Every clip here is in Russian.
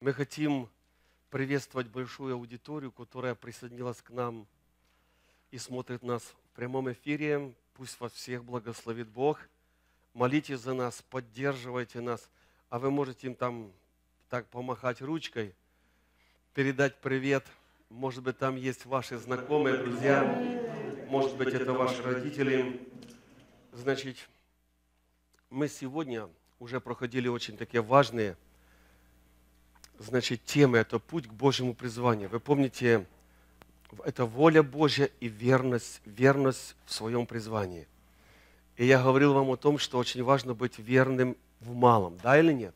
Мы хотим приветствовать большую аудиторию, которая присоединилась к нам и смотрит нас в прямом эфире. Пусть вас всех благословит Бог. Молитесь за нас, поддерживайте нас. А вы можете им там так помахать ручкой, передать привет. Может быть, там есть ваши знакомые, друзья. Может быть, это ваши родители. Значит, мы сегодня уже проходили очень такие важные – значит, темы, это путь к Божьему призванию. Вы помните, это воля Божья и верность, верность в своем призвании. И я говорил вам о том, что очень важно быть верным в малом, да или нет?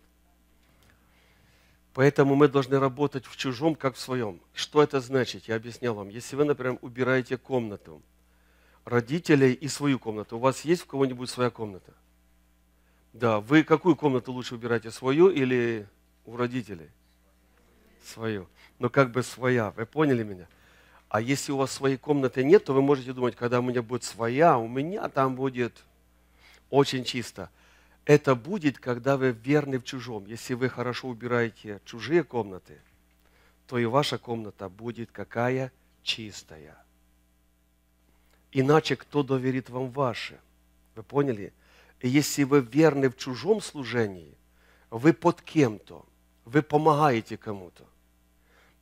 Поэтому мы должны работать в чужом, как в своем. Что это значит? Я объяснял вам. Если вы, например, убираете комнату родителей и свою комнату, у вас есть у кого-нибудь своя комната? Да, вы какую комнату лучше убираете, свою или у родителей? свою. Но как бы своя. Вы поняли меня? А если у вас своей комнаты нет, то вы можете думать, когда у меня будет своя, у меня там будет очень чисто. Это будет, когда вы верны в чужом. Если вы хорошо убираете чужие комнаты, то и ваша комната будет какая чистая. Иначе кто доверит вам ваши? Вы поняли? И если вы верны в чужом служении, вы под кем-то вы помогаете кому-то,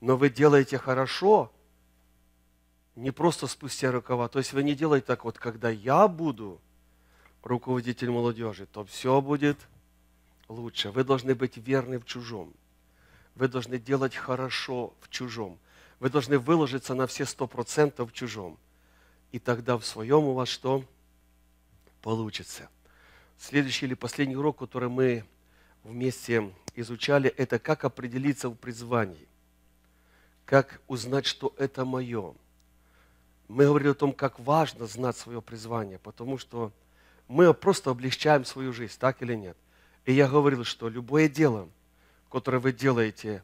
но вы делаете хорошо не просто спустя рукава. То есть вы не делаете так вот, когда я буду руководитель молодежи, то все будет лучше. Вы должны быть верны в чужом. Вы должны делать хорошо в чужом. Вы должны выложиться на все сто процентов в чужом. И тогда в своем у вас что? Получится. Следующий или последний урок, который мы вместе изучали это, как определиться в призвании, как узнать, что это мое. Мы говорили о том, как важно знать свое призвание, потому что мы просто облегчаем свою жизнь, так или нет. И я говорил, что любое дело, которое вы делаете,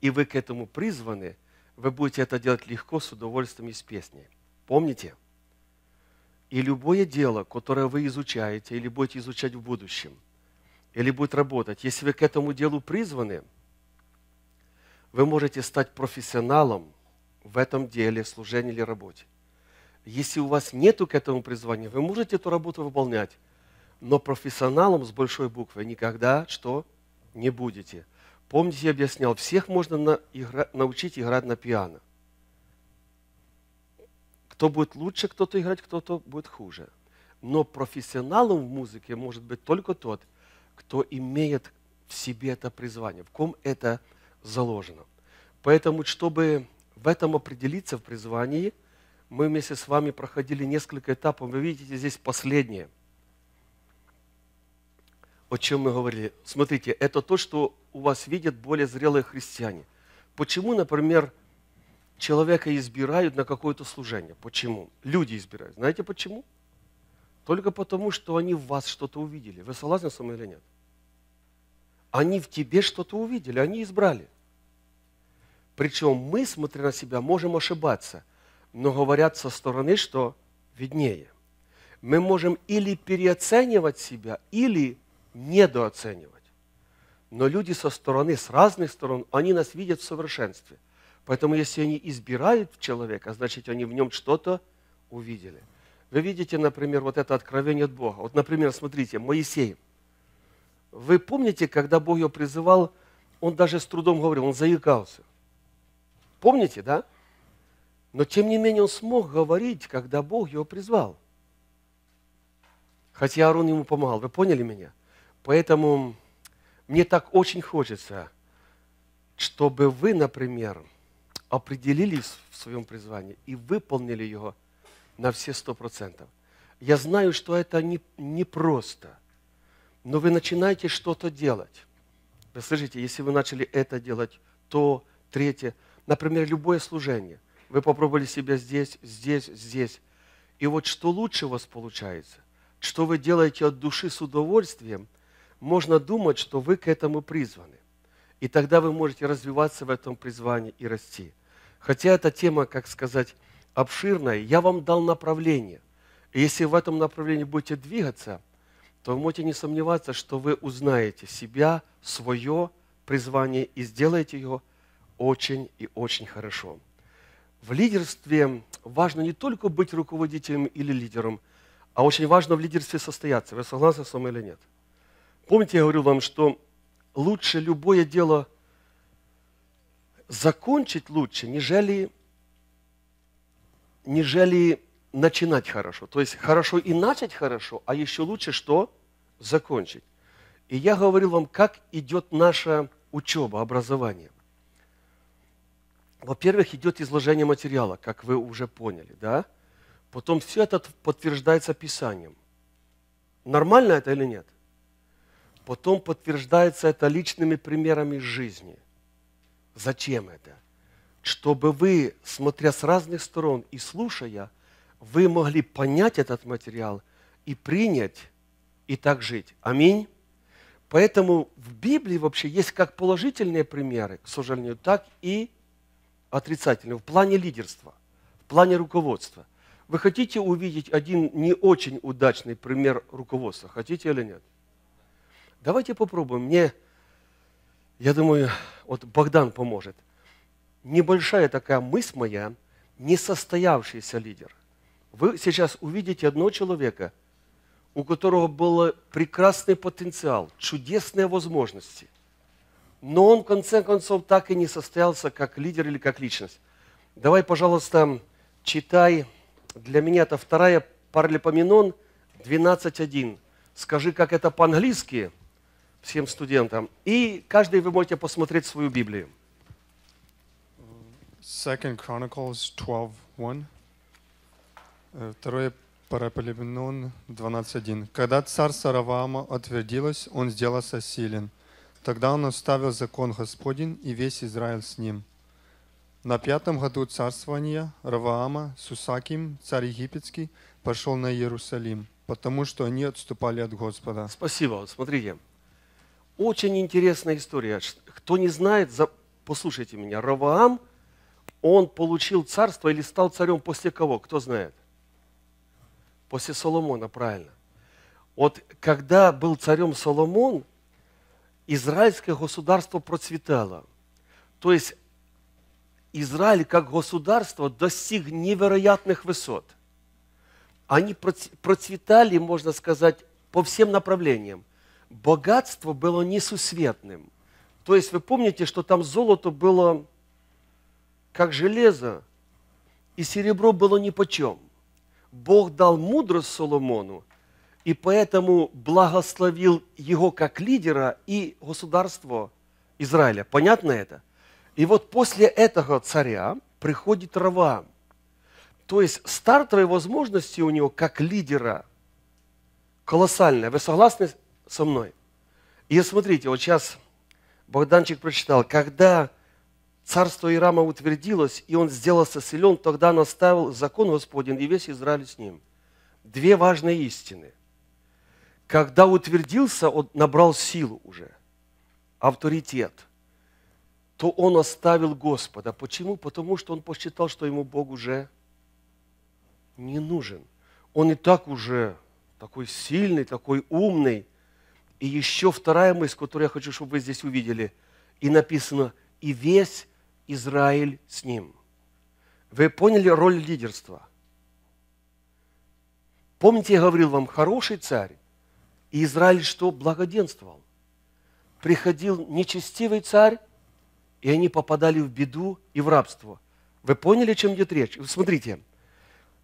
и вы к этому призваны, вы будете это делать легко, с удовольствием и с песней. Помните? И любое дело, которое вы изучаете или будете изучать в будущем, или будет работать. Если вы к этому делу призваны, вы можете стать профессионалом в этом деле, служении или работе. Если у вас нет к этому призвания, вы можете эту работу выполнять, но профессионалом с большой буквы никогда что не будете. Помните, я объяснял, всех можно на, игра, научить играть на пиано. Кто будет лучше кто-то играть, кто-то будет хуже. Но профессионалом в музыке может быть только тот – кто имеет в себе это призвание, в ком это заложено. Поэтому, чтобы в этом определиться, в призвании, мы вместе с вами проходили несколько этапов. Вы видите здесь последнее, о чем мы говорили. Смотрите, это то, что у вас видят более зрелые христиане. Почему, например, человека избирают на какое-то служение? Почему? Люди избирают. Знаете почему? Только потому, что они в вас что-то увидели. Вы согласны со мной или нет? Они в тебе что-то увидели, они избрали. Причем мы, смотря на себя, можем ошибаться, но говорят со стороны, что виднее. Мы можем или переоценивать себя, или недооценивать. Но люди со стороны, с разных сторон, они нас видят в совершенстве. Поэтому если они избирают человека, значит, они в нем что-то увидели – вы видите, например, вот это откровение от Бога. Вот, например, смотрите, Моисей. Вы помните, когда Бог его призывал, он даже с трудом говорил, он заикался. Помните, да? Но тем не менее он смог говорить, когда Бог его призвал. Хотя Аарон ему помогал. Вы поняли меня? Поэтому мне так очень хочется, чтобы вы, например, определились в своем призвании и выполнили его – на все сто процентов. Я знаю, что это не, не просто, но вы начинаете что-то делать. Вы слышите, если вы начали это делать, то, третье, например, любое служение. Вы попробовали себя здесь, здесь, здесь. И вот что лучше у вас получается, что вы делаете от души с удовольствием, можно думать, что вы к этому призваны. И тогда вы можете развиваться в этом призвании и расти. Хотя эта тема, как сказать, обширное, я вам дал направление. И если в этом направлении будете двигаться, то вы можете не сомневаться, что вы узнаете себя, свое призвание и сделаете его очень и очень хорошо. В лидерстве важно не только быть руководителем или лидером, а очень важно в лидерстве состояться. Вы согласны со мной или нет? Помните, я говорил вам, что лучше любое дело закончить лучше, нежели нежели начинать хорошо. То есть хорошо и начать хорошо, а еще лучше что? Закончить. И я говорил вам, как идет наша учеба, образование. Во-первых, идет изложение материала, как вы уже поняли, да? Потом все это подтверждается Писанием. Нормально это или нет? Потом подтверждается это личными примерами жизни. Зачем это? чтобы вы, смотря с разных сторон и слушая, вы могли понять этот материал и принять, и так жить. Аминь. Поэтому в Библии вообще есть как положительные примеры, к сожалению, так и отрицательные в плане лидерства, в плане руководства. Вы хотите увидеть один не очень удачный пример руководства, хотите или нет? Давайте попробуем. Мне, я думаю, вот Богдан поможет – небольшая такая мысль моя, несостоявшийся лидер. Вы сейчас увидите одного человека, у которого был прекрасный потенциал, чудесные возможности, но он в конце концов так и не состоялся как лидер или как личность. Давай, пожалуйста, читай, для меня это вторая Паралипоменон 12.1. Скажи, как это по-английски всем студентам. И каждый вы можете посмотреть свою Библию. Second Chronicles 12.1. Э, второе Параполеменон 12.1. Когда царь Саравама отвердилось, он сделался силен. Тогда он оставил закон Господень и весь Израиль с ним. На пятом году царствования Раваама Сусаким, царь египетский, пошел на Иерусалим, потому что они отступали от Господа. Спасибо. смотрите, очень интересная история. Кто не знает, послушайте меня, Раваам – он получил царство или стал царем после кого? Кто знает? После Соломона, правильно. Вот когда был царем Соломон, израильское государство процветало. То есть Израиль как государство достиг невероятных высот. Они процветали, можно сказать, по всем направлениям. Богатство было несусветным. То есть вы помните, что там золото было как железо, и серебро было ни почем, Бог дал мудрость Соломону, и поэтому благословил его как лидера и государство Израиля. Понятно это? И вот после этого царя приходит рва, То есть стартовые возможности у него как лидера колоссальные. Вы согласны со мной? И смотрите, вот сейчас Богданчик прочитал, когда царство Ирама утвердилось, и он сделался силен, тогда наставил закон Господень и весь Израиль с ним. Две важные истины. Когда утвердился, он набрал силу уже, авторитет, то он оставил Господа. Почему? Потому что он посчитал, что ему Бог уже не нужен. Он и так уже такой сильный, такой умный. И еще вторая мысль, которую я хочу, чтобы вы здесь увидели. И написано, и весь Израиль с ним. Вы поняли роль лидерства? Помните, я говорил вам, хороший царь, и Израиль что? Благоденствовал. Приходил нечестивый царь, и они попадали в беду и в рабство. Вы поняли, о чем идет речь? Смотрите,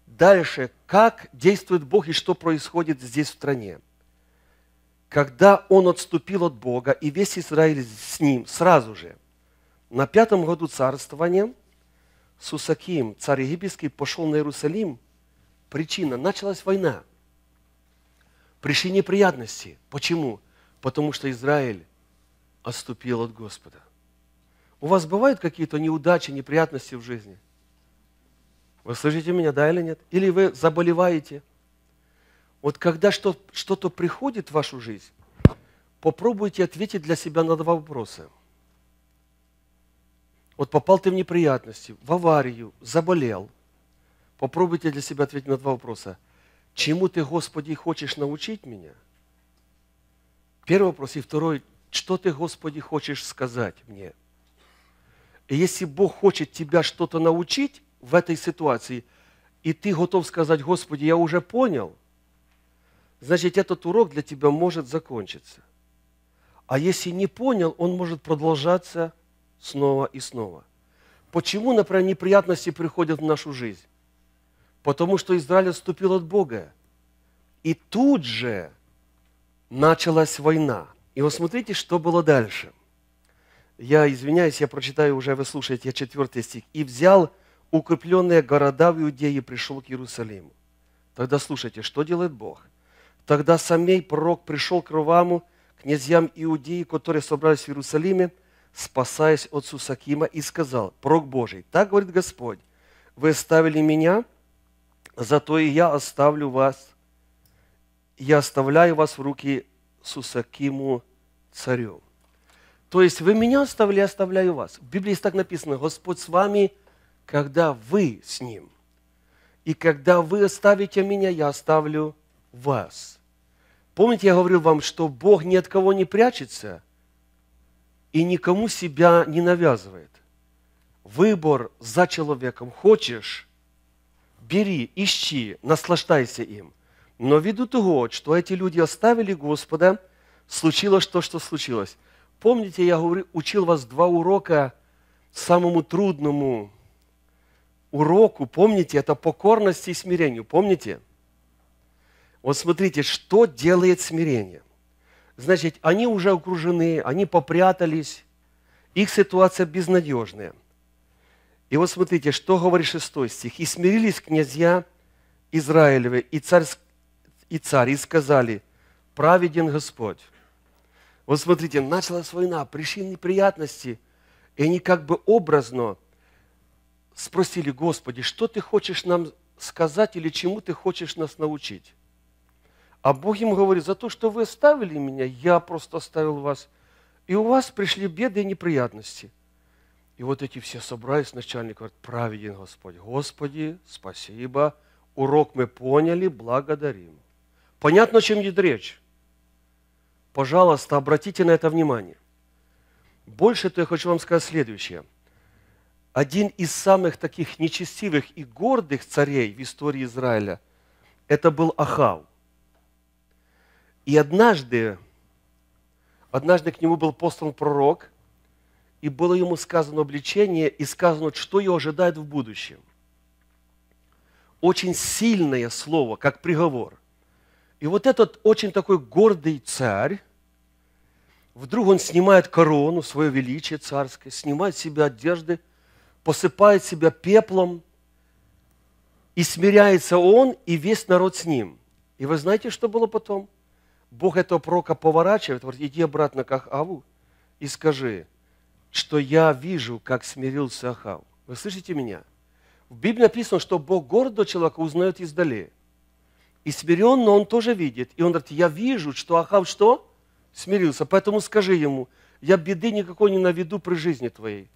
дальше, как действует Бог и что происходит здесь в стране. Когда он отступил от Бога, и весь Израиль с ним сразу же, на пятом году царствования Сусаким, царь египетский, пошел на Иерусалим. Причина – началась война. Пришли неприятности. Почему? Потому что Израиль отступил от Господа. У вас бывают какие-то неудачи, неприятности в жизни? Вы слышите меня, да или нет? Или вы заболеваете? Вот когда что-то приходит в вашу жизнь, попробуйте ответить для себя на два вопроса – вот попал ты в неприятности, в аварию, заболел. Попробуйте для себя ответить на два вопроса. Чему ты, Господи, хочешь научить меня? Первый вопрос. И второй. Что ты, Господи, хочешь сказать мне? И если Бог хочет тебя что-то научить в этой ситуации, и ты готов сказать, Господи, я уже понял, значит, этот урок для тебя может закончиться. А если не понял, он может продолжаться – снова и снова. Почему, например, неприятности приходят в нашу жизнь? Потому что Израиль отступил от Бога. И тут же началась война. И вот смотрите, что было дальше. Я извиняюсь, я прочитаю уже, вы слушаете, я четвертый стих. «И взял укрепленные города в Иудее и пришел к Иерусалиму». Тогда слушайте, что делает Бог? «Тогда самей пророк пришел к Руваму, князьям Иудеи, которые собрались в Иерусалиме, спасаясь от Сусакима, и сказал, прок Божий, так говорит Господь, вы оставили меня, зато и я оставлю вас, я оставляю вас в руки Сусакиму царю». То есть вы меня оставили, я оставляю вас. В Библии так написано, Господь с вами, когда вы с Ним. И когда вы оставите меня, я оставлю вас. Помните, я говорил вам, что Бог ни от кого не прячется – и никому себя не навязывает. Выбор за человеком. Хочешь – бери, ищи, наслаждайся им. Но ввиду того, что эти люди оставили Господа, случилось то, что случилось. Помните, я говорю, учил вас два урока самому трудному уроку, помните, это покорность и смирению, помните? Вот смотрите, что делает смирение – Значит, они уже окружены, они попрятались, их ситуация безнадежная. И вот смотрите, что говорит 6 стих. «И смирились князья Израилевы и царь, и царь, и сказали, праведен Господь». Вот смотрите, началась война, пришли неприятности, и они как бы образно спросили, Господи, что Ты хочешь нам сказать или чему Ты хочешь нас научить? А Бог ему говорит, за то, что вы оставили меня, я просто оставил вас. И у вас пришли беды и неприятности. И вот эти все собрались, начальник говорит, праведен Господь. Господи, спасибо, урок мы поняли, благодарим. Понятно, о чем идет речь? Пожалуйста, обратите на это внимание. Больше то я хочу вам сказать следующее. Один из самых таких нечестивых и гордых царей в истории Израиля – это был Ахав. И однажды, однажды к нему был послан пророк, и было ему сказано обличение, и сказано, что его ожидает в будущем. Очень сильное слово, как приговор. И вот этот очень такой гордый царь, вдруг он снимает корону, свое величие царское, снимает себе одежды, посыпает себя пеплом, и смиряется он, и весь народ с ним. И вы знаете, что было потом – Бог этого пророка поворачивает, говорит, иди обратно к Ахаву и скажи, что я вижу, как смирился Ахав. Вы слышите меня? В Библии написано, что Бог гордого человека узнает издали. И смиренно он тоже видит. И он говорит, я вижу, что Ахав что? Смирился. Поэтому скажи ему, я беды никакой не наведу при жизни твоей.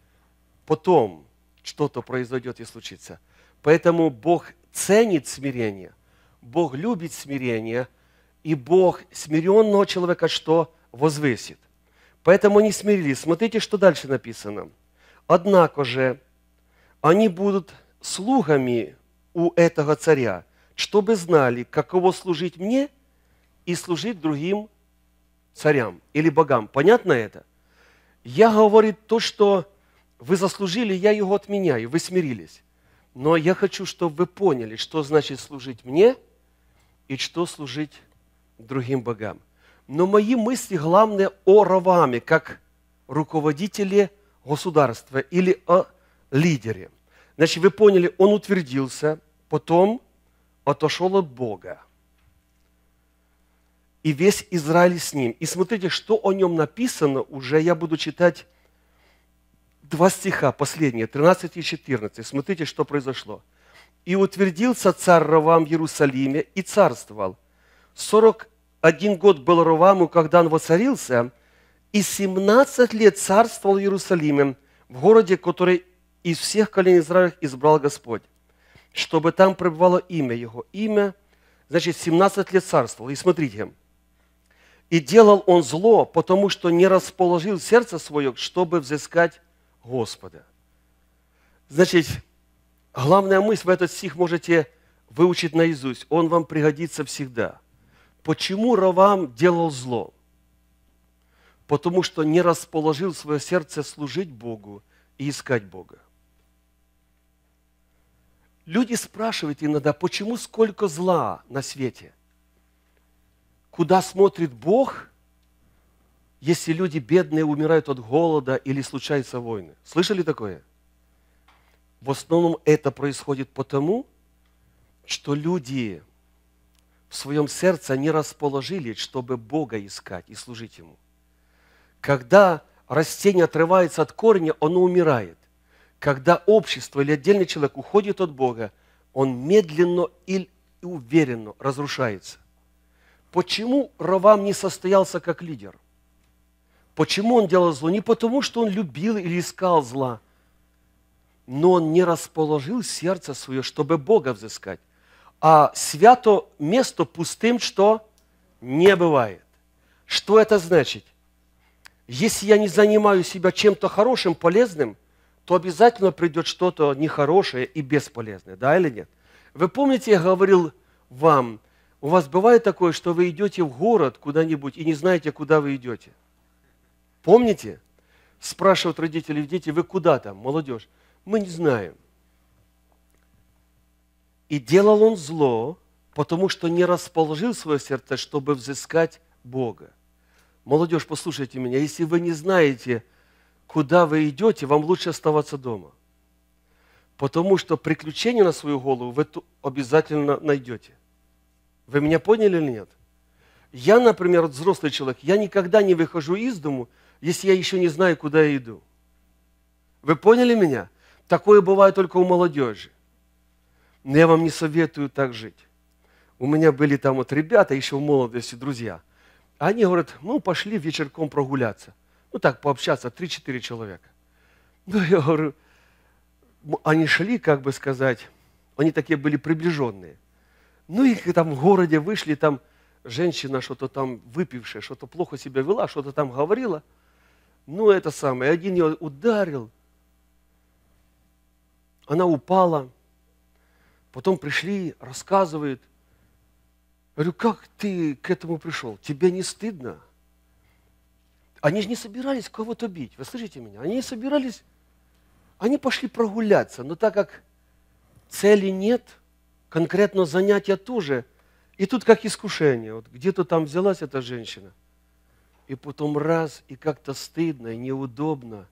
Потом что-то произойдет и случится. Поэтому Бог ценит смирение. Бог любит смирение – и Бог смиренного человека что? Возвысит. Поэтому они смирились. Смотрите, что дальше написано. Однако же они будут слугами у этого царя, чтобы знали, каково служить мне и служить другим царям или богам. Понятно это? Я говорю то, что вы заслужили, я его отменяю, вы смирились. Но я хочу, чтобы вы поняли, что значит служить мне и что служить другим богам. Но мои мысли главные о Раваме, как руководителе государства или о лидере. Значит, вы поняли, он утвердился, потом отошел от Бога. И весь Израиль с ним. И смотрите, что о нем написано, уже я буду читать два стиха, последние, 13 и 14. Смотрите, что произошло. «И утвердился царь Равам в Иерусалиме и царствовал – 41 год был Роваму, когда он воцарился, и 17 лет царствовал в Иерусалиме, в городе, который из всех колен Израиля избрал Господь, чтобы там пребывало имя Его. Имя, значит, 17 лет царствовал. И смотрите, и делал он зло, потому что не расположил сердце свое, чтобы взыскать Господа. Значит, главная мысль, в этот стих можете выучить наизусть, он вам пригодится всегда – Почему Равам делал зло? Потому что не расположил свое сердце служить Богу и искать Бога. Люди спрашивают иногда, почему сколько зла на свете? Куда смотрит Бог, если люди бедные умирают от голода или случаются войны? Слышали такое? В основном это происходит потому, что люди в своем сердце не расположили, чтобы Бога искать и служить Ему. Когда растение отрывается от корня, оно умирает. Когда общество или отдельный человек уходит от Бога, он медленно и уверенно разрушается. Почему Равам не состоялся как лидер? Почему он делал зло? Не потому, что он любил или искал зла, но он не расположил сердце свое, чтобы Бога взыскать а свято место пустым, что не бывает. Что это значит? Если я не занимаю себя чем-то хорошим, полезным, то обязательно придет что-то нехорошее и бесполезное, да или нет? Вы помните, я говорил вам, у вас бывает такое, что вы идете в город куда-нибудь и не знаете, куда вы идете? Помните? Спрашивают родители, дети, вы куда там, молодежь? Мы не знаем. И делал он зло, потому что не расположил свое сердце, чтобы взыскать Бога. Молодежь, послушайте меня, если вы не знаете, куда вы идете, вам лучше оставаться дома. Потому что приключения на свою голову вы обязательно найдете. Вы меня поняли или нет? Я, например, взрослый человек, я никогда не выхожу из дому, если я еще не знаю, куда я иду. Вы поняли меня? Такое бывает только у молодежи. Но я вам не советую так жить. У меня были там вот ребята еще в молодости, друзья. Они говорят, ну, пошли вечерком прогуляться. Ну, так, пообщаться, 3-4 человека. Ну, я говорю, они шли, как бы сказать, они такие были приближенные. Ну, и там в городе вышли, там женщина что-то там выпившая, что-то плохо себя вела, что-то там говорила. Ну, это самое, один ее ударил, она упала, Потом пришли, рассказывают. говорю, как ты к этому пришел? Тебе не стыдно? Они же не собирались кого-то бить, вы слышите меня? Они не собирались, они пошли прогуляться, но так как цели нет, конкретно занятия тоже, и тут как искушение, вот где-то там взялась эта женщина, и потом раз, и как-то стыдно, и неудобно.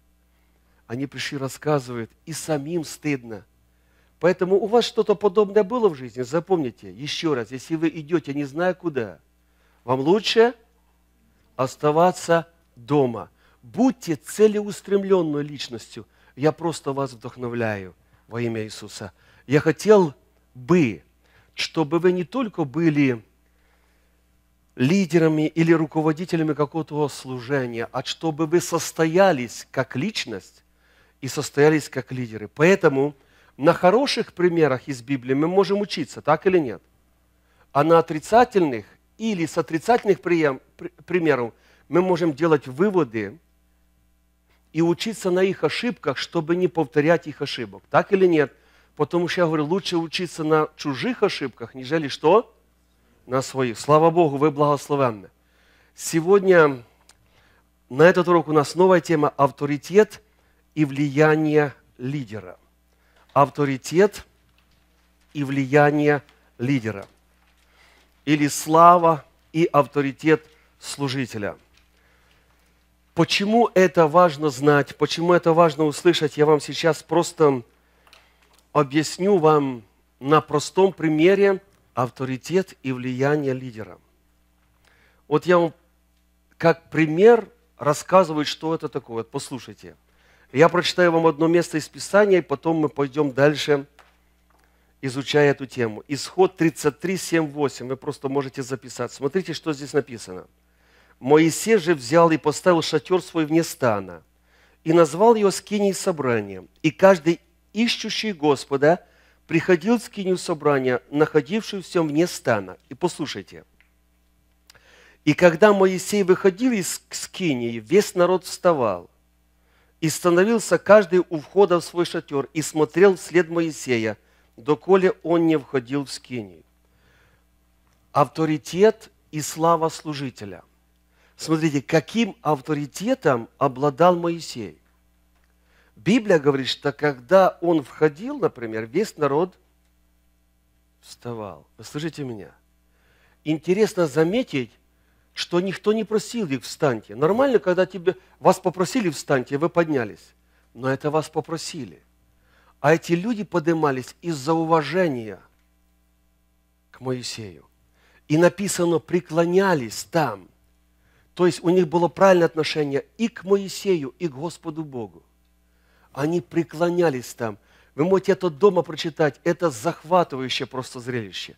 Они пришли, рассказывают, и самим стыдно – Поэтому у вас что-то подобное было в жизни, запомните еще раз, если вы идете не зная куда, вам лучше оставаться дома. Будьте целеустремленной личностью. Я просто вас вдохновляю во имя Иисуса. Я хотел бы, чтобы вы не только были лидерами или руководителями какого-то служения, а чтобы вы состоялись как личность и состоялись как лидеры. Поэтому – на хороших примерах из Библии мы можем учиться, так или нет? А на отрицательных или с отрицательных примеров мы можем делать выводы и учиться на их ошибках, чтобы не повторять их ошибок. Так или нет? Потому что я говорю, лучше учиться на чужих ошибках, нежели что? На своих. Слава Богу, вы благословенны. Сегодня на этот урок у нас новая тема «Авторитет и влияние лидера» авторитет и влияние лидера, или слава и авторитет служителя. Почему это важно знать, почему это важно услышать, я вам сейчас просто объясню вам на простом примере авторитет и влияние лидера. Вот я вам как пример рассказываю, что это такое. Послушайте – я прочитаю вам одно место из Писания, и потом мы пойдем дальше, изучая эту тему. Исход 33, 7, 8. Вы просто можете записать. Смотрите, что здесь написано. «Моисей же взял и поставил шатер свой вне стана, и назвал его скиней собранием. И каждый, ищущий Господа, приходил в скинию собрания, находившую вне стана». И послушайте – и когда Моисей выходил из скинии, весь народ вставал, и становился каждый у входа в свой шатер и смотрел вслед Моисея, доколе он не входил в скинию. Авторитет и слава служителя. Смотрите, каким авторитетом обладал Моисей. Библия говорит, что когда он входил, например, весь народ вставал. Вы слышите меня? Интересно заметить, что никто не просил их встаньте. Нормально, когда тебе, вас попросили встаньте, вы поднялись. Но это вас попросили. А эти люди поднимались из-за уважения к Моисею. И написано, преклонялись там. То есть у них было правильное отношение и к Моисею, и к Господу Богу. Они преклонялись там. Вы можете это дома прочитать. Это захватывающее просто зрелище.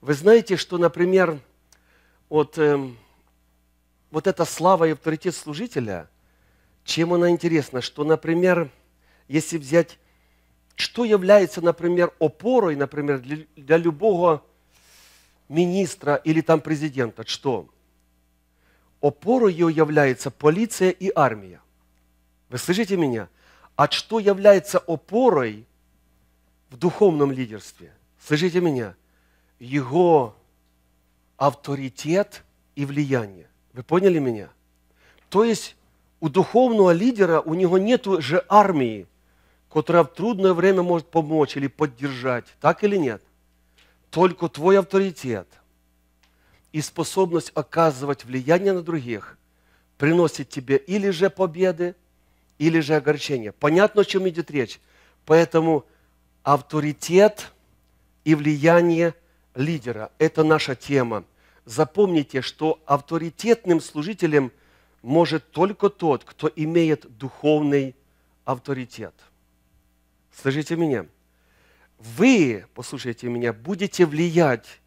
Вы знаете, что, например, вот... Эм, вот эта слава и авторитет служителя, чем она интересна, что, например, если взять, что является, например, опорой, например, для, для любого министра или там президента, что опорой ее является полиция и армия. Вы слышите меня? А что является опорой в духовном лидерстве? Слышите меня? Его авторитет и влияние. Вы поняли меня? То есть у духовного лидера, у него нет же армии, которая в трудное время может помочь или поддержать, так или нет? Только твой авторитет и способность оказывать влияние на других приносит тебе или же победы, или же огорчения. Понятно, о чем идет речь. Поэтому авторитет и влияние лидера – это наша тема – запомните, что авторитетным служителем может только тот, кто имеет духовный авторитет. Слышите меня? Вы, послушайте меня, будете влиять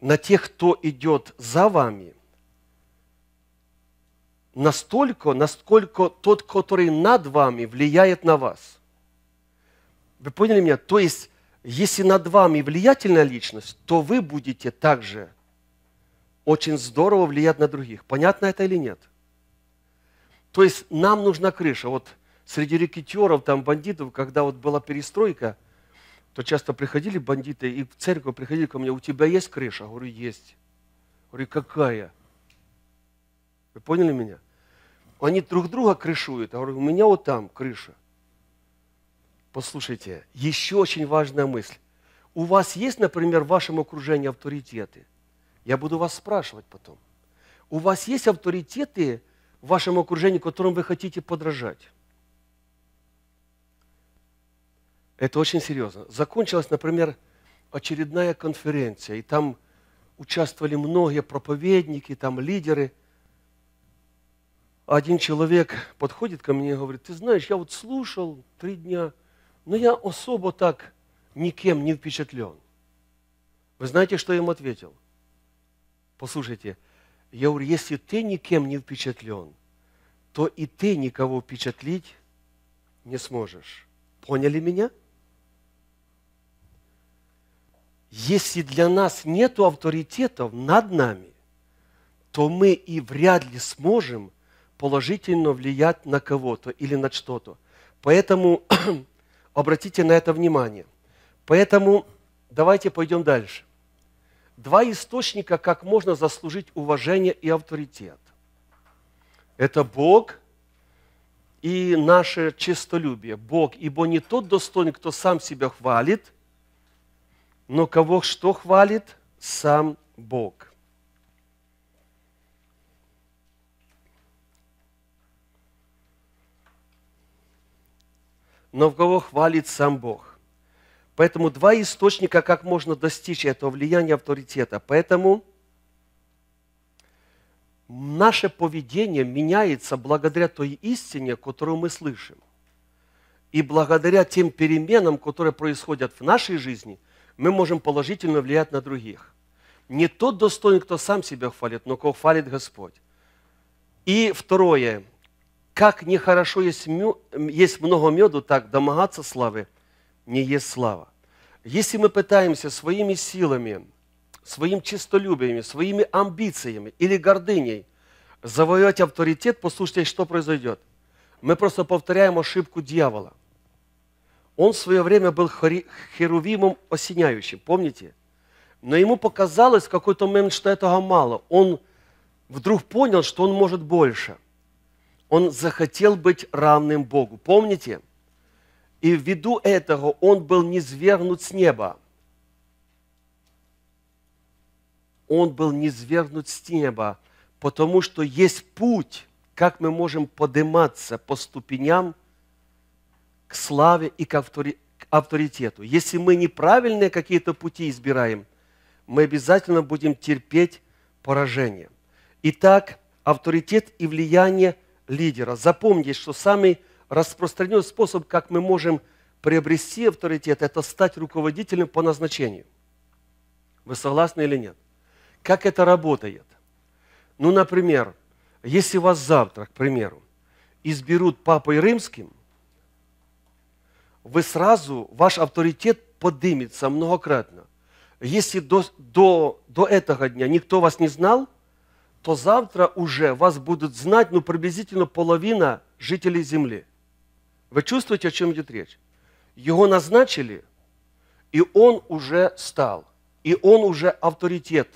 на тех, кто идет за вами, настолько, насколько тот, который над вами, влияет на вас. Вы поняли меня? То есть если над вами влиятельная личность, то вы будете также очень здорово влиять на других. Понятно это или нет? То есть нам нужна крыша. Вот среди рекетеров, там бандитов, когда вот была перестройка, то часто приходили бандиты и в церковь приходили ко мне, у тебя есть крыша? Я говорю, есть. Я говорю, какая? Вы поняли меня? Они друг друга крышуют. Я говорю, у меня вот там крыша. Послушайте, еще очень важная мысль. У вас есть, например, в вашем окружении авторитеты? Я буду вас спрашивать потом. У вас есть авторитеты в вашем окружении, которым вы хотите подражать? Это очень серьезно. Закончилась, например, очередная конференция, и там участвовали многие проповедники, там лидеры. Один человек подходит ко мне и говорит, ты знаешь, я вот слушал три дня – но я особо так никем не впечатлен. Вы знаете, что я им ответил? Послушайте, я говорю, если ты никем не впечатлен, то и ты никого впечатлить не сможешь. Поняли меня? Если для нас нет авторитетов над нами, то мы и вряд ли сможем положительно влиять на кого-то или на что-то. Поэтому Обратите на это внимание. Поэтому давайте пойдем дальше. Два источника, как можно заслужить уважение и авторитет. Это Бог и наше честолюбие. Бог, ибо не тот достойный, кто сам себя хвалит, но кого что хвалит, сам Бог. но в кого хвалит сам Бог. Поэтому два источника, как можно достичь этого влияния авторитета. Поэтому наше поведение меняется благодаря той истине, которую мы слышим. И благодаря тем переменам, которые происходят в нашей жизни, мы можем положительно влиять на других. Не тот достойный, кто сам себя хвалит, но кого хвалит Господь. И второе – как нехорошо есть, есть много меду, так домогаться славы не есть слава. Если мы пытаемся своими силами, своим честолюбием, своими амбициями или гордыней завоевать авторитет, послушайте, что произойдет. Мы просто повторяем ошибку дьявола. Он в свое время был херувимом осеняющим, помните? Но ему показалось в какой-то момент, что этого мало. Он вдруг понял, что он может больше – он захотел быть равным Богу. Помните? И ввиду этого он был низвергнут с неба. Он был низвергнут с неба, потому что есть путь, как мы можем подниматься по ступеням к славе и к, авторитету. Если мы неправильные какие-то пути избираем, мы обязательно будем терпеть поражение. Итак, авторитет и влияние – лидера. Запомните, что самый распространенный способ, как мы можем приобрести авторитет, это стать руководителем по назначению. Вы согласны или нет? Как это работает? Ну, например, если вас завтра, к примеру, изберут папой римским, вы сразу, ваш авторитет подымется многократно. Если до, до, до этого дня никто вас не знал – то завтра уже вас будут знать ну, приблизительно половина жителей земли. Вы чувствуете, о чем идет речь? Его назначили, и он уже стал, и он уже авторитет.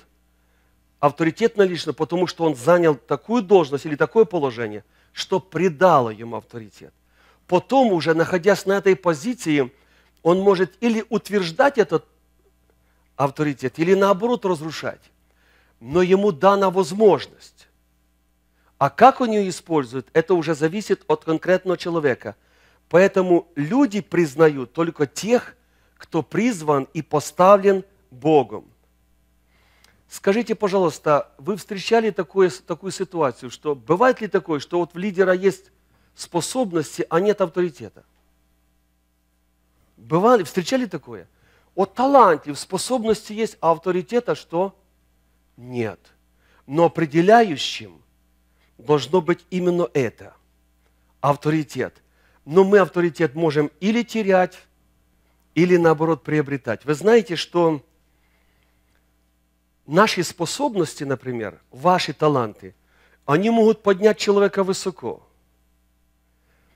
Авторитетно лично, потому что он занял такую должность или такое положение, что придало ему авторитет. Потом уже, находясь на этой позиции, он может или утверждать этот авторитет, или наоборот разрушать но ему дана возможность. А как он ее использует, это уже зависит от конкретного человека. Поэтому люди признают только тех, кто призван и поставлен Богом. Скажите, пожалуйста, вы встречали такую такую ситуацию, что бывает ли такое, что вот в лидера есть способности, а нет авторитета? Бывали, встречали такое? От талантов, способности есть, а авторитета что? Нет. Но определяющим должно быть именно это – авторитет. Но мы авторитет можем или терять, или наоборот приобретать. Вы знаете, что наши способности, например, ваши таланты, они могут поднять человека высоко.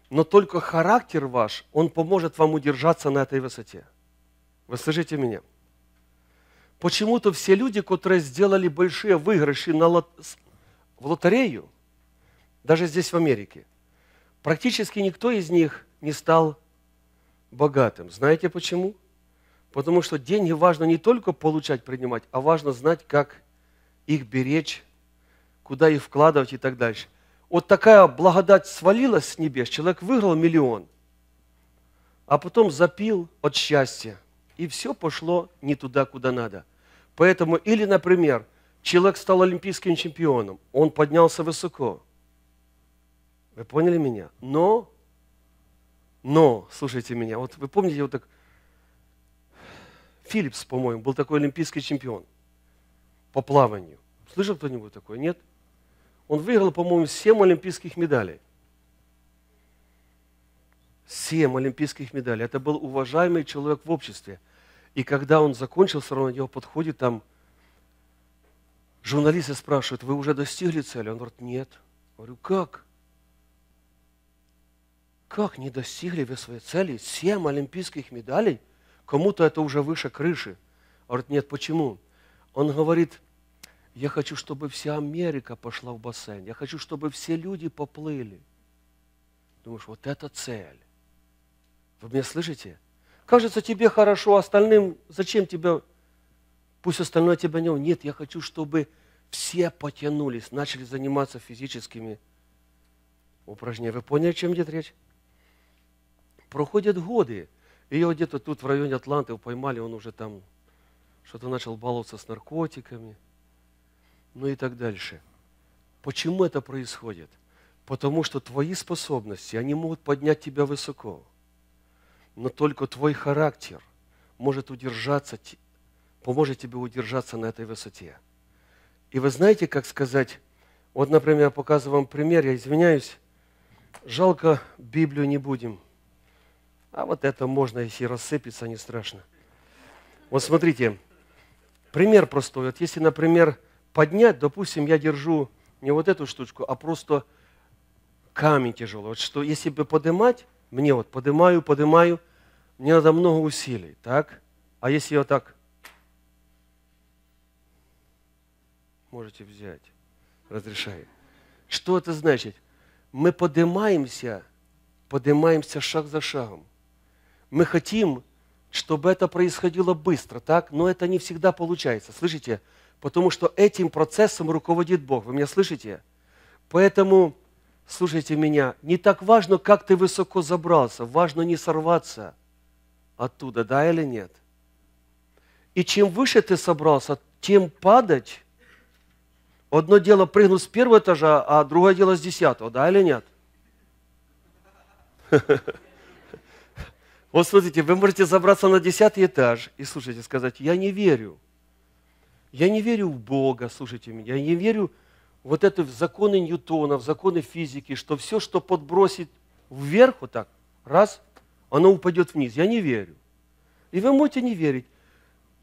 Но только характер ваш, он поможет вам удержаться на этой высоте. Вы слышите меня? почему-то все люди, которые сделали большие выигрыши на лот... в лотерею, даже здесь в Америке, практически никто из них не стал богатым. Знаете почему? Потому что деньги важно не только получать, принимать, а важно знать, как их беречь, куда их вкладывать и так дальше. Вот такая благодать свалилась с небес, человек выиграл миллион, а потом запил от счастья – и все пошло не туда, куда надо. Поэтому, или, например, человек стал олимпийским чемпионом, он поднялся высоко. Вы поняли меня? Но, но, слушайте меня, вот вы помните, вот так, Филлипс, по-моему, был такой олимпийский чемпион по плаванию. Слышал кто-нибудь такое? Нет? Он выиграл, по-моему, семь олимпийских медалей. Семь олимпийских медалей. Это был уважаемый человек в обществе. И когда он закончил, все равно дело подходит, там журналисты спрашивают, вы уже достигли цели? Он говорит, нет. Я говорю, как? Как не достигли вы своей цели? Семь олимпийских медалей? Кому-то это уже выше крыши. Он говорит, нет, почему? Он говорит, я хочу, чтобы вся Америка пошла в бассейн. Я хочу, чтобы все люди поплыли. Думаешь, вот это цель. Вы меня слышите? кажется тебе хорошо, остальным зачем тебя, пусть остальное тебя не... Нет, я хочу, чтобы все потянулись, начали заниматься физическими упражнениями. Вы поняли, о чем идет речь? Проходят годы. и Ее где-то тут в районе Атланты поймали, он уже там что-то начал баловаться с наркотиками, ну и так дальше. Почему это происходит? Потому что твои способности, они могут поднять тебя высоко – но только твой характер может удержаться, поможет тебе удержаться на этой высоте. И вы знаете, как сказать, вот, например, я показываю вам пример, я извиняюсь, жалко, Библию не будем. А вот это можно, если рассыпется, не страшно. Вот смотрите, пример простой. Вот если, например, поднять, допустим, я держу не вот эту штучку, а просто камень тяжелый. Вот что если бы поднимать, мне вот поднимаю, поднимаю, мне надо много усилий, так? А если я так можете взять, разрешаю. Что это значит? Мы поднимаемся, поднимаемся шаг за шагом. Мы хотим, чтобы это происходило быстро, так? Но это не всегда получается, слышите? Потому что этим процессом руководит Бог. Вы меня слышите? Поэтому, слушайте меня, не так важно, как ты высоко забрался, важно не сорваться – оттуда, да или нет? И чем выше ты собрался, тем падать. Одно дело прыгнуть с первого этажа, а другое дело с десятого, да или нет? Вот смотрите, вы можете забраться на десятый этаж и, слушайте, сказать, я не верю. Я не верю в Бога, слушайте меня. Я не верю вот это в законы Ньютона, в законы физики, что все, что подбросит вверх вот так, раз, оно упадет вниз. Я не верю. И вы можете не верить,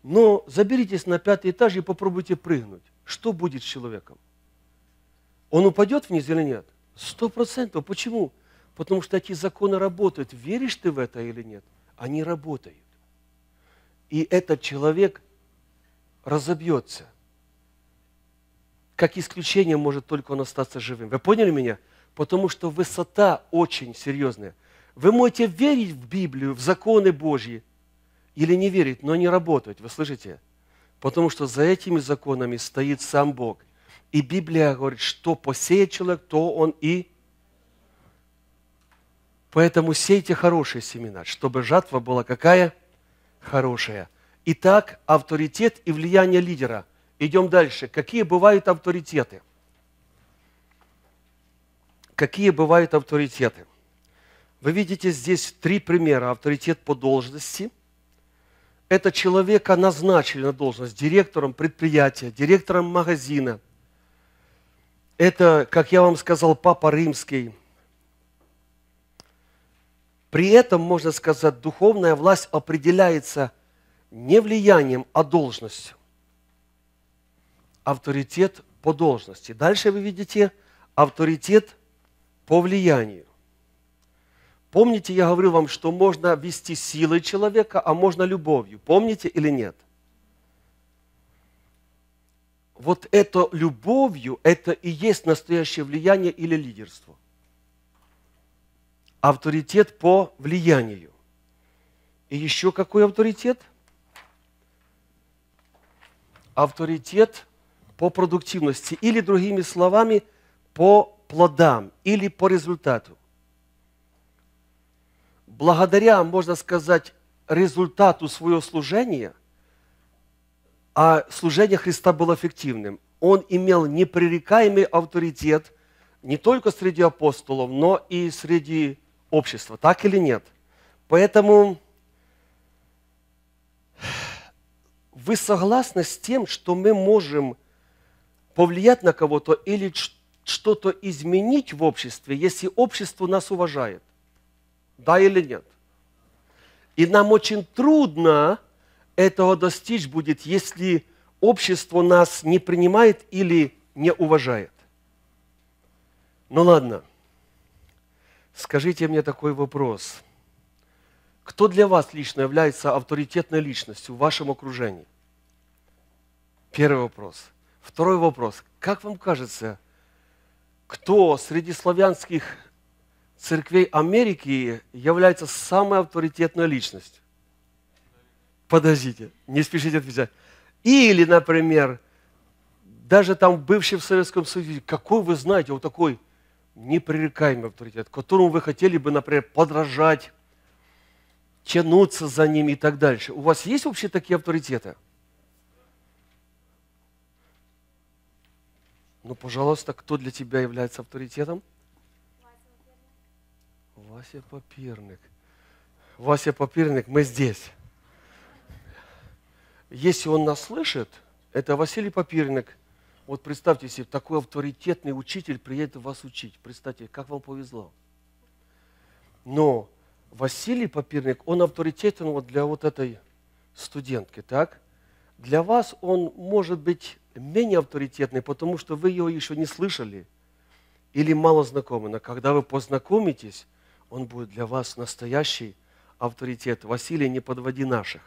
но заберитесь на пятый этаж и попробуйте прыгнуть. Что будет с человеком? Он упадет вниз или нет? Сто процентов. Почему? Потому что эти законы работают. Веришь ты в это или нет? Они работают. И этот человек разобьется. Как исключение может только он остаться живым. Вы поняли меня? Потому что высота очень серьезная – вы можете верить в Библию, в законы Божьи, или не верить, но не работать. Вы слышите? Потому что за этими законами стоит сам Бог. И Библия говорит, что посеет человек, то он и... Поэтому сейте хорошие семена, чтобы жатва была какая? Хорошая. Итак, авторитет и влияние лидера. Идем дальше. Какие бывают авторитеты? Какие бывают авторитеты? Вы видите здесь три примера. Авторитет по должности. Это человека назначили на должность директором предприятия, директором магазина. Это, как я вам сказал, Папа Римский. При этом, можно сказать, духовная власть определяется не влиянием, а должностью. Авторитет по должности. Дальше вы видите авторитет по влиянию. Помните, я говорил вам, что можно вести силой человека, а можно любовью. Помните или нет? Вот это любовью, это и есть настоящее влияние или лидерство. Авторитет по влиянию. И еще какой авторитет? Авторитет по продуктивности. Или, другими словами, по плодам или по результату благодаря, можно сказать, результату своего служения, а служение Христа было эффективным, он имел непререкаемый авторитет не только среди апостолов, но и среди общества, так или нет? Поэтому вы согласны с тем, что мы можем повлиять на кого-то или что-то изменить в обществе, если общество нас уважает? Да или нет? И нам очень трудно этого достичь будет, если общество нас не принимает или не уважает. Ну ладно, скажите мне такой вопрос. Кто для вас лично является авторитетной личностью в вашем окружении? Первый вопрос. Второй вопрос. Как вам кажется, кто среди славянских церквей Америки является самой авторитетной личностью. Подождите, не спешите отвечать. Или, например, даже там бывший в Советском Союзе, какой вы знаете, вот такой непререкаемый авторитет, которому вы хотели бы, например, подражать, тянуться за ним и так дальше. У вас есть вообще такие авторитеты? Ну, пожалуйста, кто для тебя является авторитетом? Вася Попирник, Вася Попирник, мы здесь. Если он нас слышит, это Василий Попирник. Вот представьте себе, такой авторитетный учитель приедет вас учить. Представьте, как вам повезло. Но Василий Попирник, он авторитетен вот для вот этой студентки, так? Для вас он может быть менее авторитетный, потому что вы его еще не слышали или мало знакомы. Но когда вы познакомитесь, он будет для вас настоящий авторитет. Василий, не подводи наших.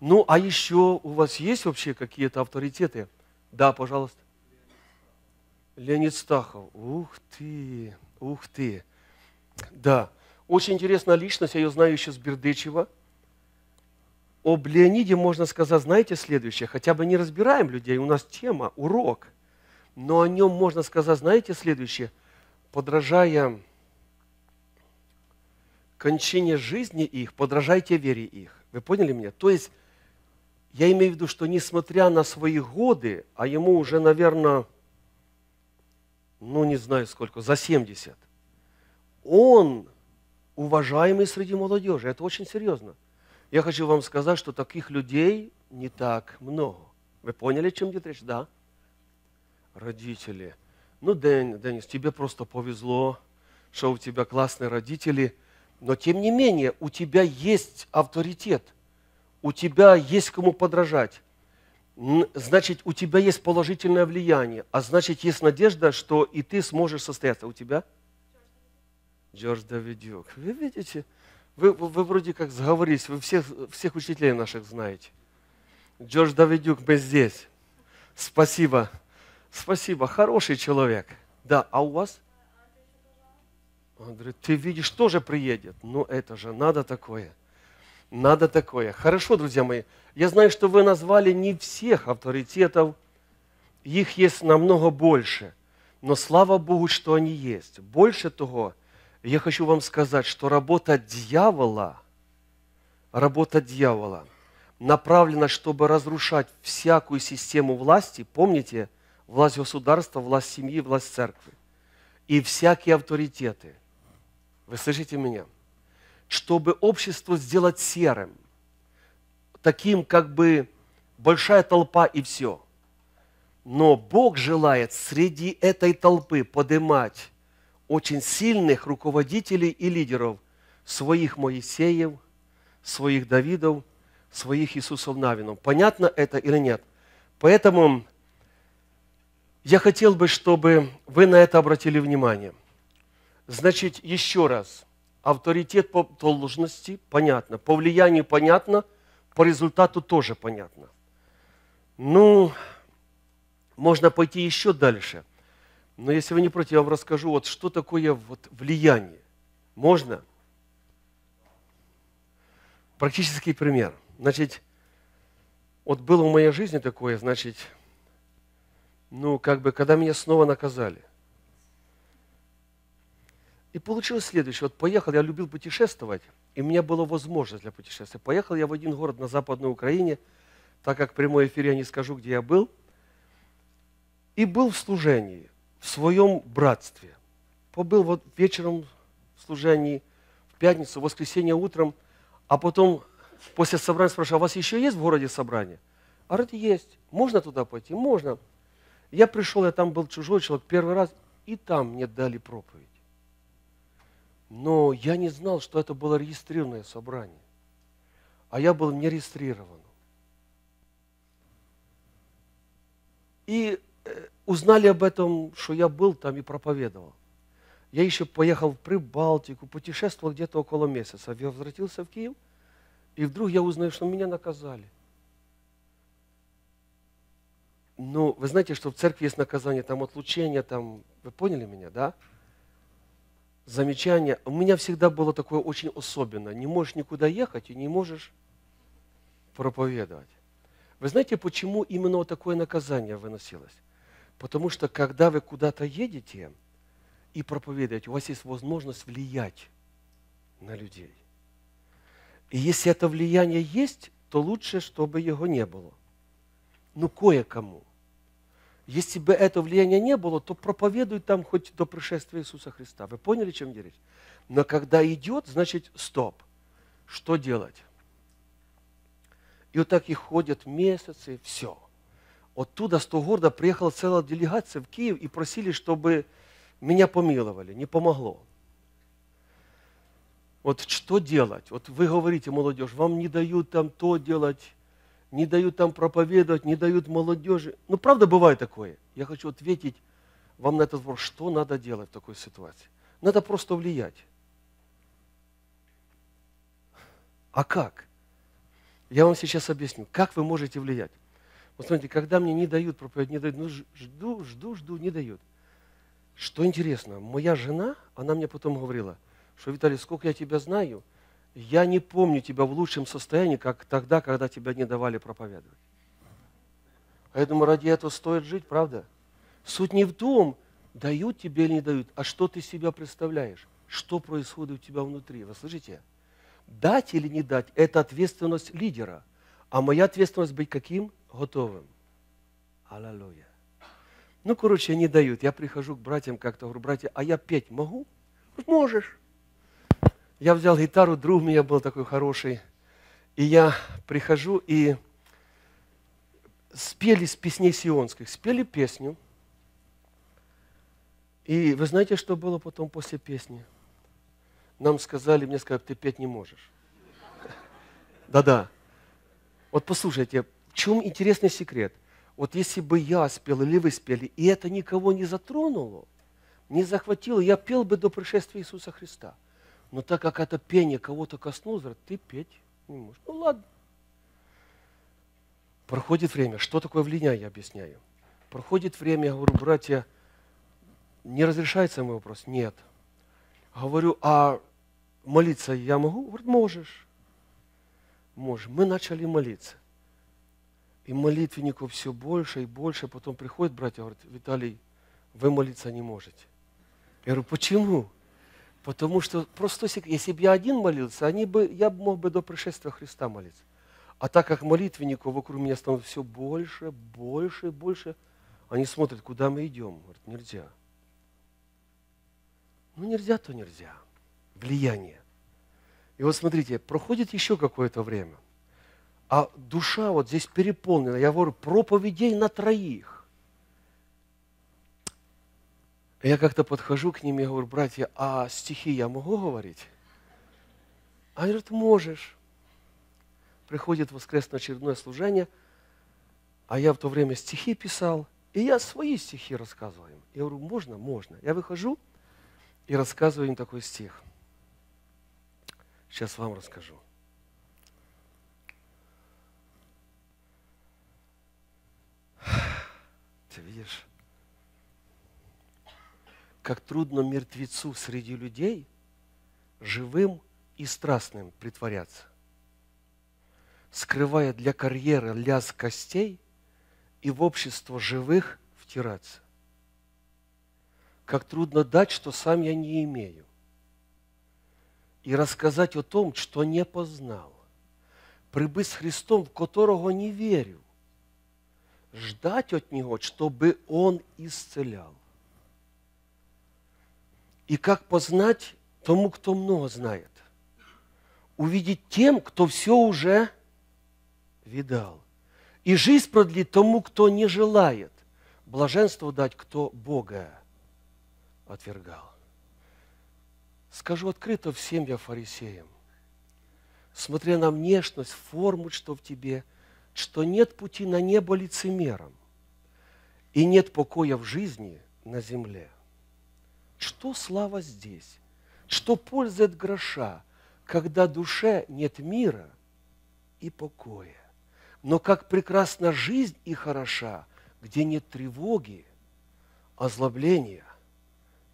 Ну, а еще у вас есть вообще какие-то авторитеты? Да, пожалуйста. Леонид Стахов. Ух ты, ух ты. Да, очень интересная личность, я ее знаю еще с Бердычева. Об Леониде можно сказать, знаете, следующее, хотя бы не разбираем людей, у нас тема, урок, но о нем можно сказать, знаете, следующее, подражая кончине жизни их, подражайте вере их. Вы поняли меня? То есть я имею в виду, что несмотря на свои годы, а ему уже, наверное, ну не знаю сколько, за 70, он уважаемый среди молодежи. Это очень серьезно. Я хочу вам сказать, что таких людей не так много. Вы поняли, о чем идет речь? Да. Родители. Ну, Денис, тебе просто повезло, что у тебя классные родители – но тем не менее, у тебя есть авторитет, у тебя есть кому подражать. Значит, у тебя есть положительное влияние, а значит, есть надежда, что и ты сможешь состояться. У тебя? Джордж Давидюк. Вы видите, вы, вы, вы вроде как сговорились, вы всех, всех учителей наших знаете. Джордж Давидюк, мы здесь. Спасибо. Спасибо, хороший человек. Да, а у вас? Он говорит, ты видишь, тоже приедет. Ну, это же надо такое. Надо такое. Хорошо, друзья мои, я знаю, что вы назвали не всех авторитетов, их есть намного больше, но слава Богу, что они есть. Больше того, я хочу вам сказать, что работа дьявола, работа дьявола направлена, чтобы разрушать всякую систему власти, помните, власть государства, власть семьи, власть церкви, и всякие авторитеты – вы слышите меня? Чтобы общество сделать серым, таким как бы большая толпа и все. Но Бог желает среди этой толпы поднимать очень сильных руководителей и лидеров, своих Моисеев, своих Давидов, своих Иисусов Навинов. Понятно это или нет? Поэтому я хотел бы, чтобы вы на это обратили внимание – Значит, еще раз, авторитет по должности понятно, по влиянию понятно, по результату тоже понятно. Ну, можно пойти еще дальше. Но если вы не против, я вам расскажу, вот что такое вот влияние. Можно? Практический пример. Значит, вот было в моей жизни такое, значит, ну, как бы, когда меня снова наказали. И получилось следующее. Вот поехал, я любил путешествовать, и у меня была возможность для путешествия. Поехал я в один город на Западной Украине, так как в прямой эфире я не скажу, где я был, и был в служении, в своем братстве. Побыл вот вечером в служении, в пятницу, в воскресенье утром, а потом после собрания спрашиваю, а у вас еще есть в городе собрание? А говорит, есть. Можно туда пойти? Можно. Я пришел, я там был чужой человек первый раз, и там мне дали проповедь. Но я не знал, что это было регистрированное собрание. А я был не регистрирован. И э, узнали об этом, что я был там и проповедовал. Я еще поехал в Прибалтику, путешествовал где-то около месяца. Я возвратился в Киев, и вдруг я узнаю, что меня наказали. Ну, вы знаете, что в церкви есть наказание, там отлучение, там, вы поняли меня, да? Да замечание. У меня всегда было такое очень особенное. Не можешь никуда ехать и не можешь проповедовать. Вы знаете, почему именно вот такое наказание выносилось? Потому что когда вы куда-то едете и проповедуете, у вас есть возможность влиять на людей. И если это влияние есть, то лучше, чтобы его не было. Ну, кое-кому – если бы этого влияния не было, то проповедуй там хоть до пришествия Иисуса Христа. Вы поняли, чем делить? Но когда идет, значит, стоп. Что делать? И вот так и ходят месяцы, все. Оттуда, с того города, приехала целая делегация в Киев и просили, чтобы меня помиловали. Не помогло. Вот что делать? Вот вы говорите, молодежь, вам не дают там то делать, не дают там проповедовать, не дают молодежи. Ну, правда, бывает такое. Я хочу ответить вам на этот вопрос, что надо делать в такой ситуации. Надо просто влиять. А как? Я вам сейчас объясню, как вы можете влиять. Вот смотрите, когда мне не дают проповедь, не дают, ну жду, жду, жду, не дают. Что интересно, моя жена, она мне потом говорила, что, Виталий, сколько я тебя знаю – я не помню тебя в лучшем состоянии, как тогда, когда тебя не давали проповедовать. А я думаю, ради этого стоит жить, правда? Суть не в том, дают тебе или не дают, а что ты себя представляешь, что происходит у тебя внутри. Вы слышите? Дать или не дать – это ответственность лидера. А моя ответственность быть каким? Готовым. Аллилуйя. Ну, короче, не дают. Я прихожу к братьям как-то, говорю, братья, а я петь могу? Можешь я взял гитару, друг у меня был такой хороший, и я прихожу, и спели с песней сионских, спели песню. И вы знаете, что было потом после песни? Нам сказали, мне сказали, ты петь не можешь. Да-да. Вот послушайте, в чем интересный секрет? Вот если бы я спел или вы спели, и это никого не затронуло, не захватило, я пел бы до пришествия Иисуса Христа – но так как это пение кого-то коснулось, ты петь не можешь. Ну ладно. Проходит время. Что такое влияние, я объясняю. Проходит время, я говорю, братья, не разрешается мой вопрос? Нет. Говорю, а молиться я могу? Говорит, можешь. Можешь. Мы начали молиться. И молитвенников все больше и больше. Потом приходит, братья, говорит, Виталий, вы молиться не можете. Я говорю, почему? Потому что просто, если бы я один молился, они бы, я мог бы до пришествия Христа молиться. А так как молитвенников вокруг меня становится все больше, больше и больше, они смотрят, куда мы идем. Говорят, нельзя. Ну, нельзя, то нельзя. Влияние. И вот смотрите, проходит еще какое-то время, а душа вот здесь переполнена. Я говорю, проповедей на троих. Я как-то подхожу к ним, я говорю, братья, а стихи я могу говорить? Они говорят, можешь. Приходит воскресное очередное служение, а я в то время стихи писал, и я свои стихи рассказываю им. Я говорю, можно? Можно. Я выхожу и рассказываю им такой стих. Сейчас вам расскажу. Ты видишь? как трудно мертвецу среди людей живым и страстным притворяться, скрывая для карьеры ляз костей и в общество живых втираться. Как трудно дать, что сам я не имею, и рассказать о том, что не познал, прибыть с Христом, в которого не верю, ждать от Него, чтобы Он исцелял. И как познать тому, кто много знает? Увидеть тем, кто все уже видал. И жизнь продлить тому, кто не желает. Блаженство дать, кто Бога отвергал. Скажу открыто всем я фарисеям, смотря на внешность, форму, что в тебе, что нет пути на небо лицемером, и нет покоя в жизни на земле – что слава здесь? Что пользует гроша, когда душе нет мира и покоя? Но как прекрасна жизнь и хороша, где нет тревоги, озлобления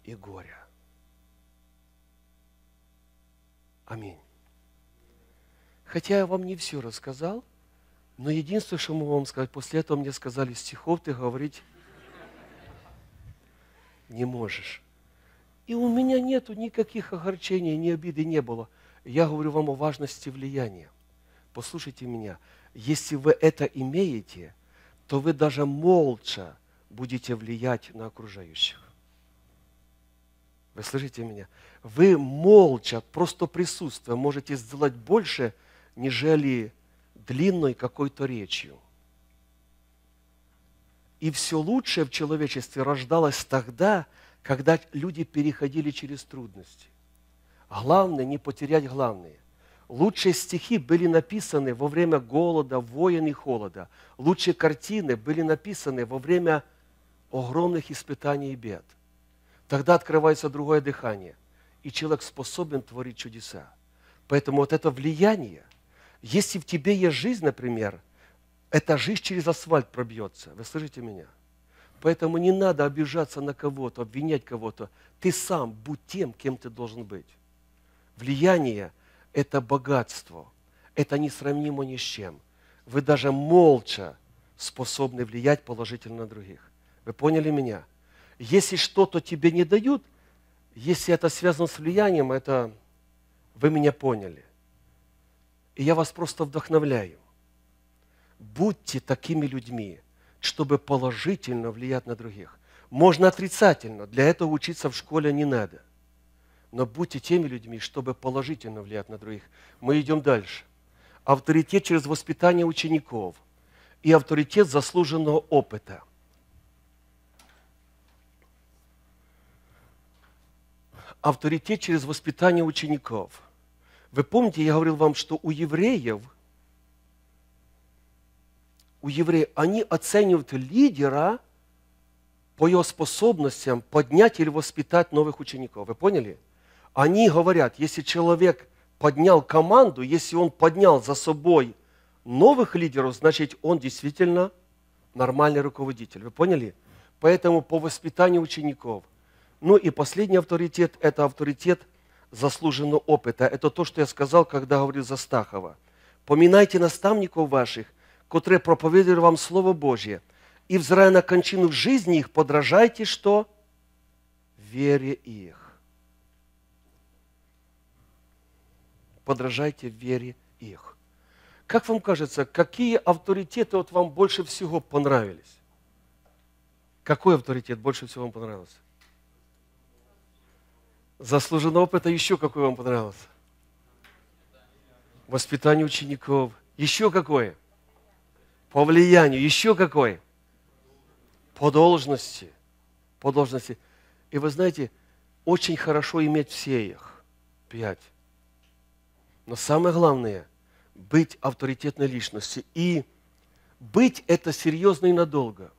и горя. Аминь. Хотя я вам не все рассказал, но единственное, что могу вам сказать, после этого мне сказали, стихов ты говорить не можешь. И у меня нету никаких огорчений, ни обиды не было. Я говорю вам о важности влияния. Послушайте меня. Если вы это имеете, то вы даже молча будете влиять на окружающих. Вы слышите меня? Вы молча, просто присутствие, можете сделать больше, нежели длинной какой-то речью. И все лучшее в человечестве рождалось тогда, когда когда люди переходили через трудности. Главное не потерять главное. Лучшие стихи были написаны во время голода, воин и холода. Лучшие картины были написаны во время огромных испытаний и бед. Тогда открывается другое дыхание, и человек способен творить чудеса. Поэтому вот это влияние, если в тебе есть жизнь, например, эта жизнь через асфальт пробьется. Вы слышите меня? Поэтому не надо обижаться на кого-то, обвинять кого-то. Ты сам будь тем, кем ты должен быть. Влияние – это богатство. Это несравнимо ни с чем. Вы даже молча способны влиять положительно на других. Вы поняли меня? Если что-то тебе не дают, если это связано с влиянием, это вы меня поняли. И я вас просто вдохновляю. Будьте такими людьми – чтобы положительно влиять на других. Можно отрицательно, для этого учиться в школе не надо. Но будьте теми людьми, чтобы положительно влиять на других. Мы идем дальше. Авторитет через воспитание учеников и авторитет заслуженного опыта. Авторитет через воспитание учеников. Вы помните, я говорил вам, что у евреев – у евреев, они оценивают лидера по его способностям поднять или воспитать новых учеников. Вы поняли? Они говорят, если человек поднял команду, если он поднял за собой новых лидеров, значит, он действительно нормальный руководитель. Вы поняли? Поэтому по воспитанию учеников. Ну и последний авторитет – это авторитет заслуженного опыта. Это то, что я сказал, когда говорил за Стахова. Поминайте наставников ваших которые проповедовали вам Слово Божье, и, взирая на кончину в жизни их, подражайте, что? Вере их. Подражайте вере их. Как вам кажется, какие авторитеты вот вам больше всего понравились? Какой авторитет больше всего вам понравился? Заслуженный опыт, а еще какой вам понравился? Воспитание учеников. Еще какое? – по влиянию. Еще какой? По должности. По должности. И вы знаете, очень хорошо иметь все их. Пять. Но самое главное – быть авторитетной личностью. И быть это серьезно и надолго.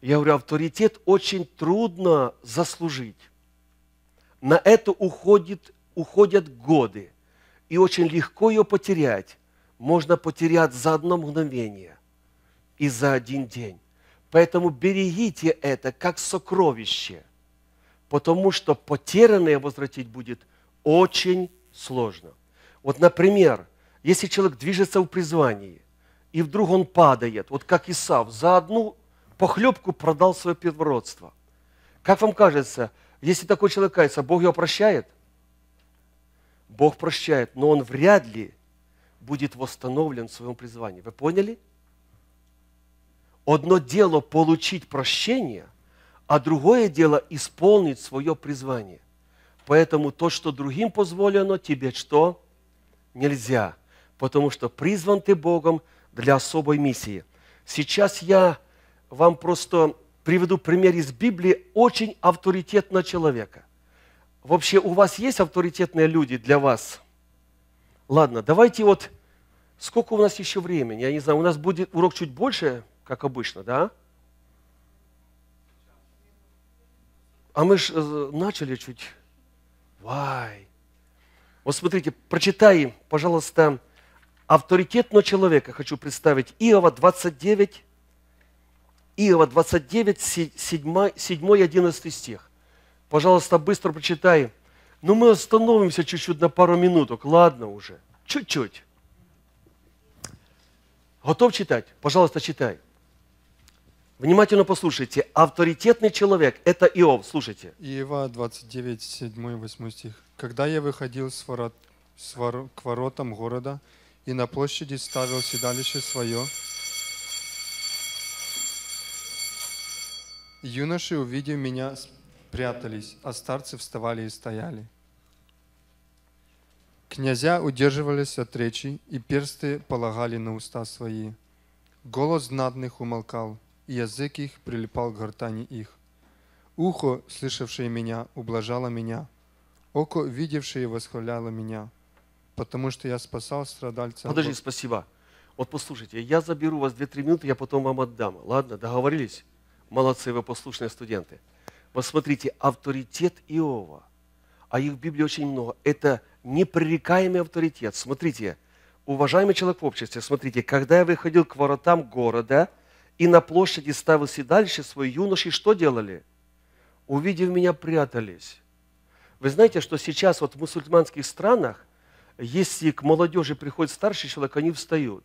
Я говорю, авторитет очень трудно заслужить. На это уходит, уходят годы. И очень легко ее потерять можно потерять за одно мгновение и за один день. Поэтому берегите это как сокровище, потому что потерянное возвратить будет очень сложно. Вот, например, если человек движется в призвании, и вдруг он падает, вот как Исав, за одну похлебку продал свое первородство. Как вам кажется, если такой человек кается, Бог его прощает? Бог прощает, но он вряд ли – будет восстановлен в своем призвании. Вы поняли? Одно дело получить прощение, а другое дело исполнить свое призвание. Поэтому то, что другим позволено, тебе что? Нельзя. Потому что призван ты Богом для особой миссии. Сейчас я вам просто приведу пример из Библии очень авторитетного человека. Вообще у вас есть авторитетные люди для вас – Ладно, давайте вот, сколько у нас еще времени? Я не знаю, у нас будет урок чуть больше, как обычно, да? А мы же э, начали чуть. Вай. Вот смотрите, прочитай, пожалуйста, авторитетного человека. Хочу представить Иова 29, Иова 29, 7, 7, 11 стих. Пожалуйста, быстро прочитай. Но ну, мы остановимся чуть-чуть на пару минуток, ладно уже? Чуть-чуть. Готов читать? Пожалуйста, читай. Внимательно послушайте. Авторитетный человек – это Иов. Слушайте. Иова 29, 7, 8 стих. «Когда я выходил с ворот, с вор, к воротам города и на площади ставил седалище свое, юноши, увидев меня, прятались, а старцы вставали и стояли. Князя удерживались от речи, и персты полагали на уста свои. Голос знатных умолкал, и язык их прилипал к гортани их. Ухо, слышавшее меня, ублажало меня. Око, видевшее, восхваляло меня. Потому что я спасал страдальца. Подожди, спасибо. Вот послушайте, я заберу вас 2-3 минуты, я потом вам отдам. Ладно, договорились? Молодцы вы, послушные студенты. Вот смотрите, авторитет Иова, а их в Библии очень много, это непререкаемый авторитет. Смотрите, уважаемый человек в обществе, смотрите, когда я выходил к воротам города и на площади ставил седалище свои юноши, что делали? Увидев меня, прятались. Вы знаете, что сейчас вот в мусульманских странах, если к молодежи приходит старший человек, они встают.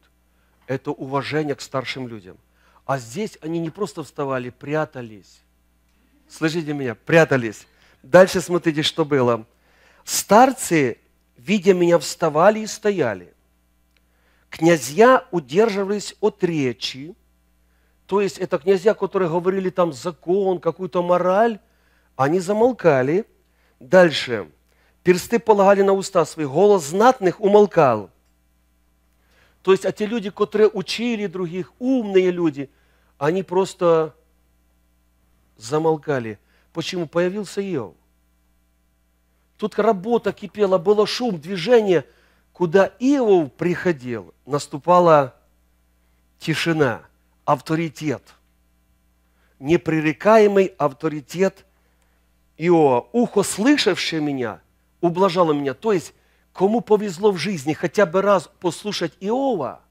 Это уважение к старшим людям. А здесь они не просто вставали, прятались. Слышите меня? Прятались. Дальше смотрите, что было. Старцы видя меня, вставали и стояли. Князья удерживались от речи, то есть это князья, которые говорили там закон, какую-то мораль, они замолкали. Дальше. Персты полагали на уста свои, голос знатных умолкал. То есть, а люди, которые учили других, умные люди, они просто замолкали. Почему? Появился Иов. Тут работа кипела, было шум, движение. Куда Иов приходил, наступала тишина, авторитет. Непререкаемый авторитет Иова. Ухо, слышавшее меня, ублажало меня. То есть, кому повезло в жизни хотя бы раз послушать Иова,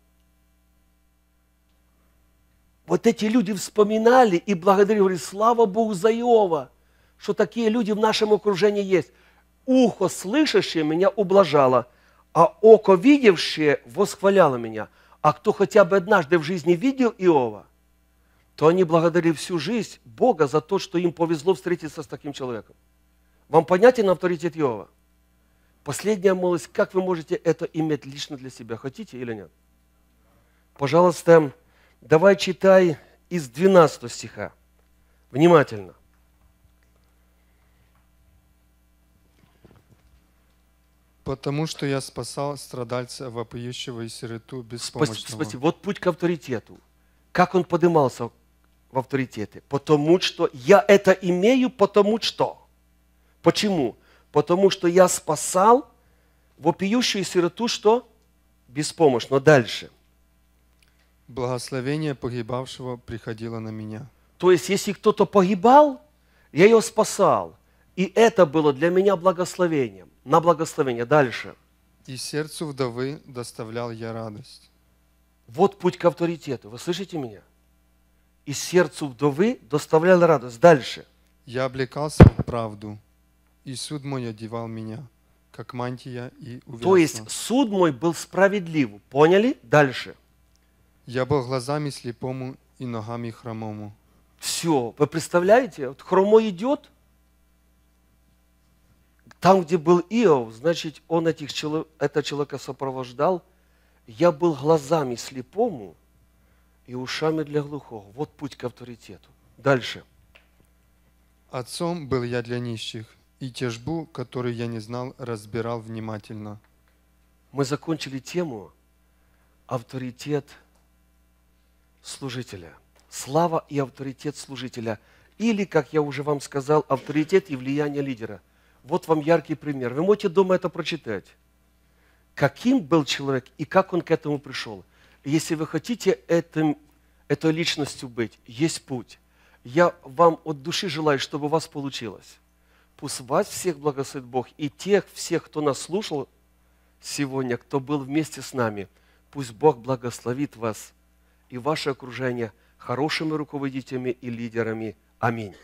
вот эти люди вспоминали и благодарили, говорили, слава Богу за Иова, что такие люди в нашем окружении есть ухо слышащее меня ублажало, а око видевшее восхваляло меня. А кто хотя бы однажды в жизни видел Иова, то они благодарили всю жизнь Бога за то, что им повезло встретиться с таким человеком. Вам понятен авторитет Иова? Последняя молодость, как вы можете это иметь лично для себя, хотите или нет? Пожалуйста, давай читай из 12 стиха. Внимательно. Потому что я спасал страдальца, вопиющего и сироту беспомощного. Спасибо, спасибо. Вот путь к авторитету. Как он поднимался в авторитеты? Потому что я это имею, потому что. Почему? Потому что я спасал вопиющую сироту, что? Беспомощно. Дальше. Благословение погибавшего приходило на меня. То есть, если кто-то погибал, я его спасал. И это было для меня благословением. На благословение. Дальше. И сердцу вдовы доставлял я радость. Вот путь к авторитету. Вы слышите меня? И сердцу вдовы доставлял радость. Дальше. Я облекался в правду, и суд мой одевал меня, как мантия и увелся. То есть суд мой был справедлив. Поняли? Дальше. Я был глазами слепому и ногами хромому. Все. Вы представляете? Вот хромой идет – там, где был Иов, значит, он этих, этого человека сопровождал. Я был глазами слепому и ушами для глухого. Вот путь к авторитету. Дальше. Отцом был я для нищих, и тяжбу, которую я не знал, разбирал внимательно. Мы закончили тему авторитет служителя. Слава и авторитет служителя. Или, как я уже вам сказал, авторитет и влияние лидера – вот вам яркий пример. Вы можете дома это прочитать. Каким был человек и как он к этому пришел. Если вы хотите этим, этой личностью быть, есть путь. Я вам от души желаю, чтобы у вас получилось. Пусть вас всех благословит Бог. И тех всех, кто нас слушал сегодня, кто был вместе с нами, пусть Бог благословит вас и ваше окружение хорошими руководителями и лидерами. Аминь.